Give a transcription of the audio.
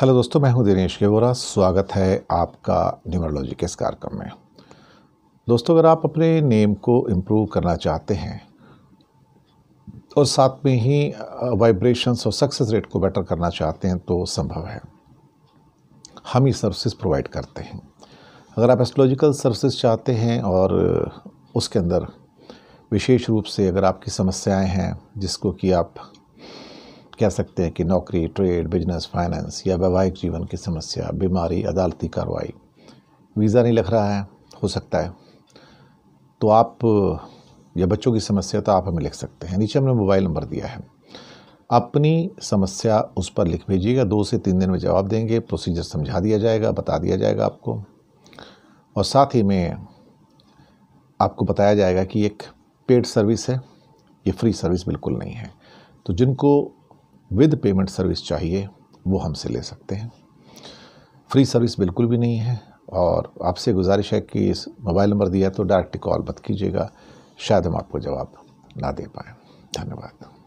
hello दोस्तों मैं हूं दिनेश गेवोरा स्वागत है आपका न्यूमरोलॉजी के इस कार्यक्रम में दोस्तों अगर आप अपने नेम को इम्प्रूव करना चाहते हैं और साथ में ही वाइब्रेशंस और सक्सेस रेट को बेटर करना चाहते हैं तो संभव है हम ही सर्विसेज प्रोवाइड करते हैं अगर आप एस्ट्रोलॉजिकल सर्विसेज चाहते हैं और उसके अंदर विशेष रूप से अगर आपकी समस्याएं हैं जिसको कि आप कह सकते हैं कि नौकरी ट्रेड बिजनेस फाइनेंस या वैवाहिक जीवन की समस्या बीमारी अदालती कार्रवाई वीज़ा नहीं लग रहा है हो सकता है तो आप या बच्चों की समस्या तो आप हमें लिख सकते हैं नीचे हमने मोबाइल नंबर दिया है अपनी समस्या उस पर लिख भेजिएगा दो से तीन दिन में जवाब देंगे प्रोसीजर समझा दिया जाएगा बता दिया जाएगा आपको और साथ ही में आपको बताया जाएगा कि एक पेड सर्विस है ये फ्री सर्विस बिल्कुल नहीं है तो जिनको विद पेमेंट सर्विस चाहिए वो हमसे ले सकते हैं फ्री सर्विस बिल्कुल भी नहीं है और आपसे गुजारिश है कि इस मोबाइल नंबर दिया तो डायरेक्ट कॉल मत कीजिएगा शायद हम आपको जवाब ना दे पाएँ धन्यवाद